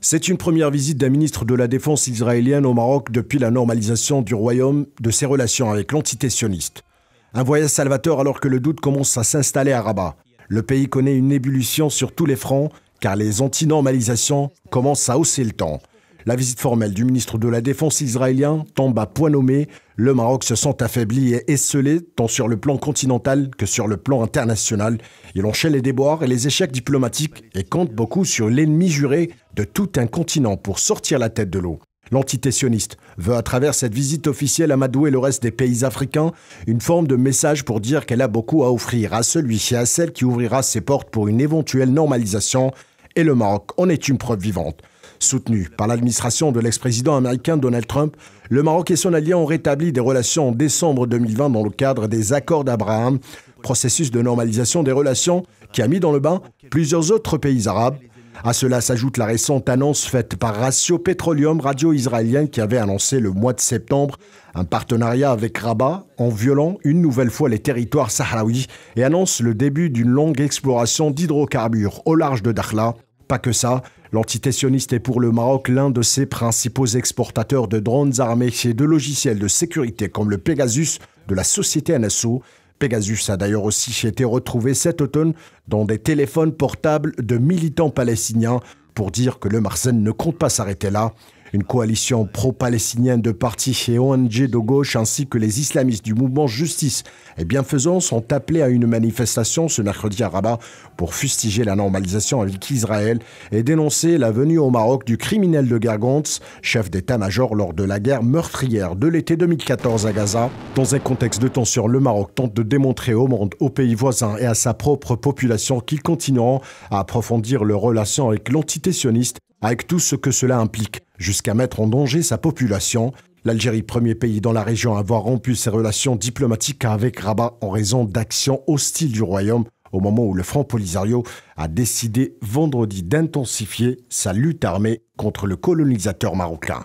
C'est une première visite d'un ministre de la Défense israélienne au Maroc depuis la normalisation du royaume de ses relations avec l'entité sioniste. Un voyage salvateur alors que le doute commence à s'installer à Rabat. Le pays connaît une ébullition sur tous les fronts car les anti-normalisations commencent à hausser le temps. La visite formelle du ministre de la Défense israélien tombe à point nommé. Le Maroc se sent affaibli et esselé, tant sur le plan continental que sur le plan international. Il enchaîne les déboires et les échecs diplomatiques et compte beaucoup sur l'ennemi juré de tout un continent pour sortir la tête de l'eau. L'entité veut à travers cette visite officielle amadouer le reste des pays africains, une forme de message pour dire qu'elle a beaucoup à offrir à celui et à celle qui ouvrira ses portes pour une éventuelle normalisation, et le Maroc en est une preuve vivante. Soutenu par l'administration de l'ex-président américain Donald Trump, le Maroc et son allié ont rétabli des relations en décembre 2020 dans le cadre des accords d'Abraham, processus de normalisation des relations qui a mis dans le bain plusieurs autres pays arabes. À cela s'ajoute la récente annonce faite par Ratio Petroleum, radio israélien, qui avait annoncé le mois de septembre un partenariat avec Rabat en violant une nouvelle fois les territoires sahraouis et annonce le début d'une longue exploration d'hydrocarbures au large de Dakhla. Pas que ça, L'entité est pour le Maroc l'un de ses principaux exportateurs de drones armés et de logiciels de sécurité comme le Pegasus de la société NSO. Pegasus a d'ailleurs aussi été retrouvé cet automne dans des téléphones portables de militants palestiniens pour dire que le Marsen ne compte pas s'arrêter là. Une coalition pro-palestinienne de partis et ONG de gauche ainsi que les islamistes du mouvement Justice et Bienfaisance sont appelés à une manifestation ce mercredi à Rabat pour fustiger la normalisation avec Israël et dénoncer la venue au Maroc du criminel de Gargantz, chef d'état-major lors de la guerre meurtrière de l'été 2014 à Gaza. Dans un contexte de tension, le Maroc tente de démontrer au monde, aux pays voisins et à sa propre population qu'ils continueront à approfondir leurs relation avec l'entité sioniste avec tout ce que cela implique jusqu'à mettre en danger sa population. L'Algérie, premier pays dans la région à avoir rompu ses relations diplomatiques avec Rabat en raison d'actions hostiles du royaume, au moment où le Front Polisario a décidé vendredi d'intensifier sa lutte armée contre le colonisateur marocain.